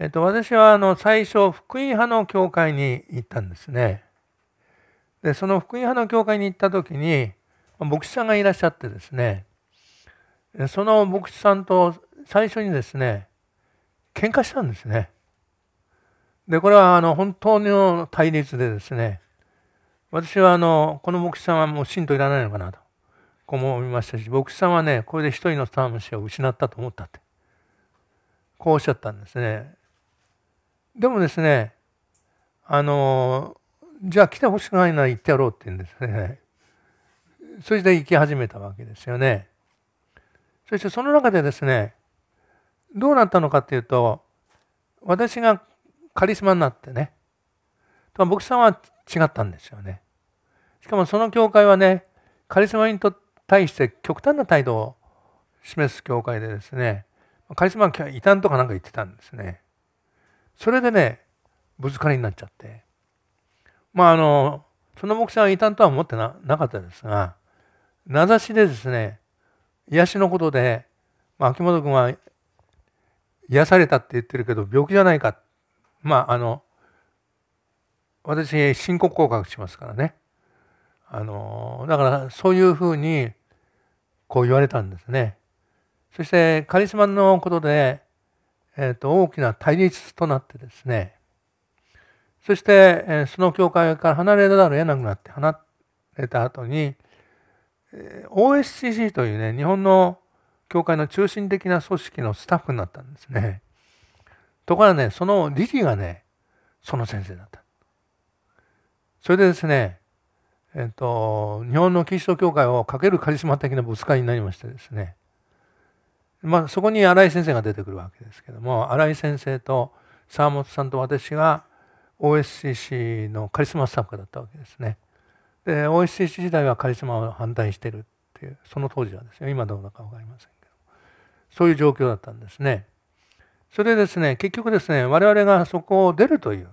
えっと、私はあの最初、福音派の教会に行ったんですね。で、その福音派の教会に行った時に、牧師さんがいらっしゃってですね、その牧師さんと最初にですね、喧嘩したんですね。で、これはあの本当の対立でですね、私はあのこの牧師さんはもう信徒いらないのかなとこう思いましたし、牧師さんはね、これで一人の魂を失ったと思ったって、こうおっしゃったんですね。でもですね、あの、じゃあ来てほしくないなら行ってやろうって言うんですね。そして行き始めたわけですよね。そしてその中でですね、どうなったのかっていうと、私がカリスマになってね、と僕さんは違ったんですよね。しかもその教会はね、カリスマに対して極端な態度を示す教会でですね、カリスマは異端とかなんか言ってたんですね。それでねぶつかりになっちゃってまああのその目標は異端とは思ってななかったですが名指しでですね癒しのことで、まあ、秋元君は癒されたって言ってるけど病気じゃないかまああの私深刻降格しますからねあのだからそういうふうにこう言われたんですねそしてカリスマのことでえーと、大きな対立となってですねそして、えー、その教会から離れざるを得なくなって離れた後に、えー、OSCC というね日本の教会の中心的な組織のスタッフになったんですねところがねその理事がねその先生だったそれでですねえっ、と日本のキリスト教会をかけるカリスマ的なぶつかりになりましてですねまあ、そこに新井先生が出てくるわけですけども新井先生と沢本さんと私が OSCC のカリスマスタッフだったわけですね。で OSCC 時代はカリスマを反対してるっていうその当時はですよ今どうなのか分かりませんけどそういう状況だったんですね。それでですね結局ですね我々がそこを出るという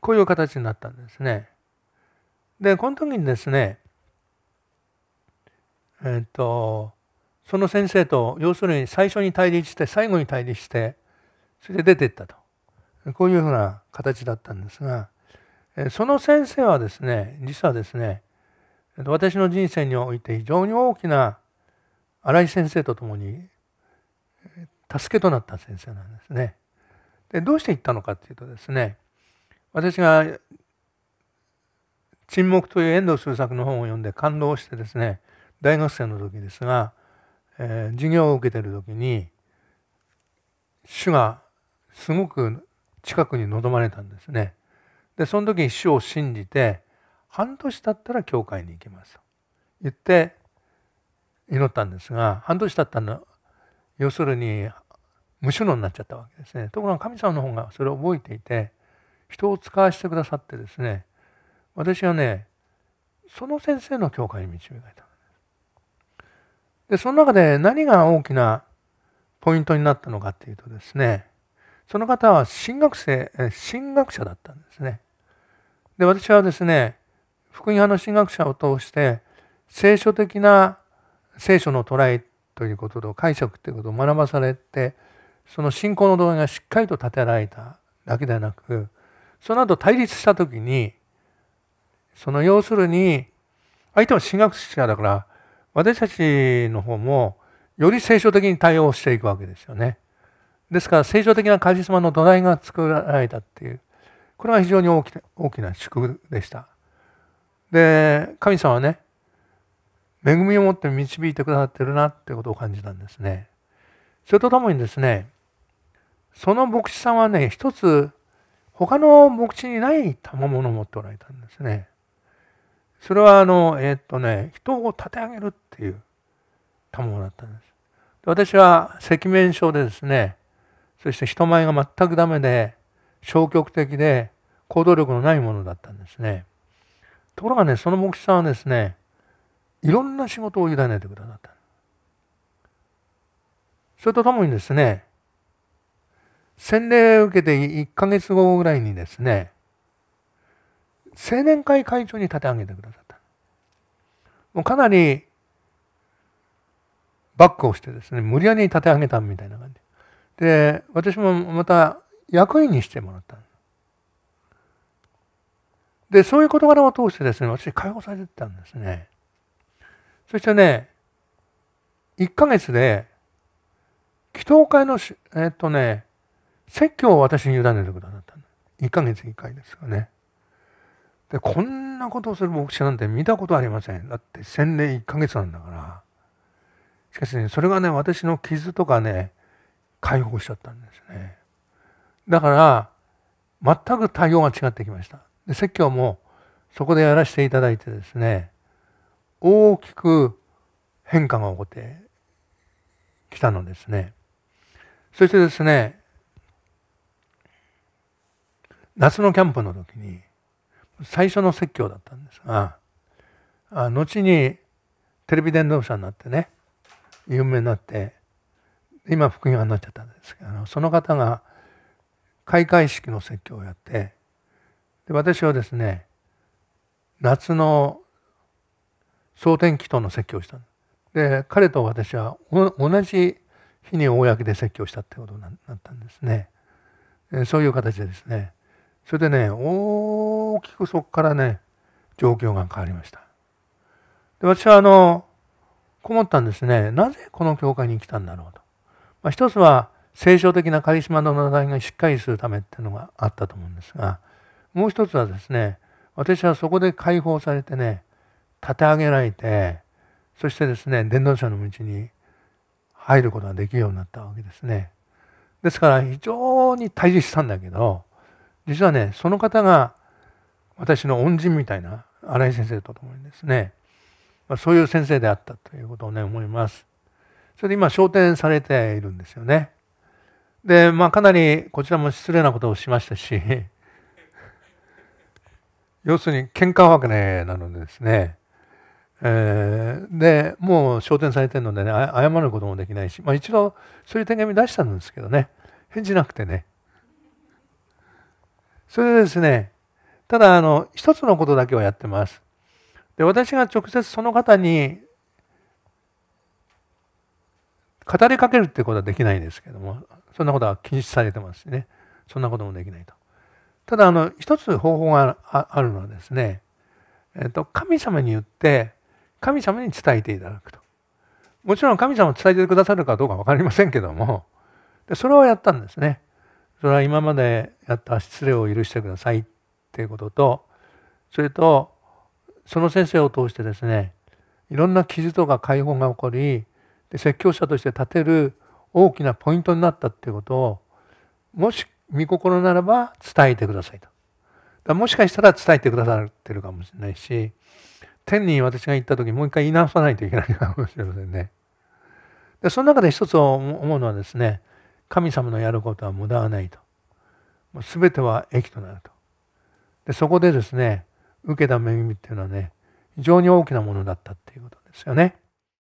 こういう形になったんですね。でこの時にですねえっ、ー、とその先生と要するに最初に対立して最後に対立してそれで出ていったとこういうふうな形だったんですがその先生はですね実はですね私の人生において非常に大きな新井先生と共に助けとなった先生なんですね。でどうして行ったのかっていうとですね私が「沈黙」という遠藤周作の本を読んで感動してですね大学生の時ですがえー、授業を受けてる時に主がすごく近くに望まれたんですね。でその時に主を信じて半年経ったら教会に行きますと言って祈ったんですが半年経ったの要するに無主のになっちゃったわけですね。ところが神様の方がそれを覚えていて人を使わせてくださってですね私はねその先生の教会に導かれた。で、その中で何が大きなポイントになったのかっていうとですね、その方は進学生、進学者だったんですね。で、私はですね、福音派の進学者を通して、聖書的な聖書の捉えということと解釈ということを学ばされて、その信仰の動画がしっかりと立てられただけではなく、その後対立した時に、その要するに、相手は進学者だから、私たちの方もより聖書的に対応していくわけですよね。ですから聖書的なカリスマの土台が作られたっていうこれは非常に大き大きな祝福でした。で神様はね恵みを持って導いてくださってるなってことを感じたんですね。それとともにですねその牧師さんはね一つ他の牧師にない賜物を持っておられたんですね。それはあの、えー、っとね、人を立て上げるっていう賜物だったんです。私は赤面症でですね、そして人前が全くダメで、消極的で、行動力のないものだったんですね。ところがね、その牧師さんはですね、いろんな仕事を委ねてくださった。それとともにですね、洗礼を受けて1ヶ月後ぐらいにですね、青年会会長に立て上げてくださった。もうかなりバックをしてですね、無理やり立て上げたみたいな感じ。で、私もまた役員にしてもらったで、そういう事柄を通してですね、私解放されてたんですね。そしてね、1ヶ月で、祈祷会の、えっとね、説教を私に委ねてくださった1ヶ月1回ですかね。でこんなことをする牧師なんて見たことありませんだって洗礼1ヶ月なんだからしかしねそれがね私の傷とかね解放しちゃったんですねだから全く対応が違ってきましたで説教もそこでやらせていただいてですね大きく変化が起こってきたのですねそしてですね夏のキャンプの時に最初の説教だったんですがあ後にテレビ伝道者になってね有名になって今副業になっちゃったんですけどその方が開会式の説教をやってで私はですね夏の蒼天祈祷の説教をしたんです。で彼と私は同じ日に公で説教したってことになったんですね。そういう形でですねそれでねくそこからね、状況が変わりました。で私はあの、こもったんですね。なぜこの教会に来たんだろうと。まあ、一つは、聖書的なカリスマの名前がしっかりするためっていうのがあったと思うんですが、もう一つはですね、私はそこで解放されてね、立て上げられて、そしてですね、伝道者の道に入ることができるようになったわけですね。ですから非常に対峙したんだけど、実はね、その方が私の恩人みたいな新井先生と共にですね、まあ、そういう先生であったということをね思います。それで今昇天されているんですよね。でまあかなりこちらも失礼なことをしましたし 要するに喧嘩わけねなのでですね、えー、でもう昇天されてるのでね謝ることもできないし、まあ、一度そういう手紙出したんですけどね返事なくてねそれでですねただ、あの、一つのことだけはやってます。で、私が直接その方に、語りかけるってことはできないんですけども、そんなことは禁止されてますしね。そんなこともできないと。ただ、あの、一つ方法があるのはですね、えっと、神様に言って、神様に伝えていただくと。もちろん神様を伝えてくださるかどうか分かりませんけども、でそれをやったんですね。それは今までやった失礼を許してくださいっていうこととそれとその先生を通してですねいろんな傷とか解放が起こりで説教者として立てる大きなポイントになったっていうことをもし見心ならば伝えてくださいと。だもしかしたら伝えてくださってるかもしれないし天に私が行った時もう一回言い直さないといけないかもしれませんね。でその中で一つ思うのはですね神様のやることは無駄はないと。もう全ては益となると。でそこでですね受けた恵みっていうのはね非常に大きなものだったっていうことですよね。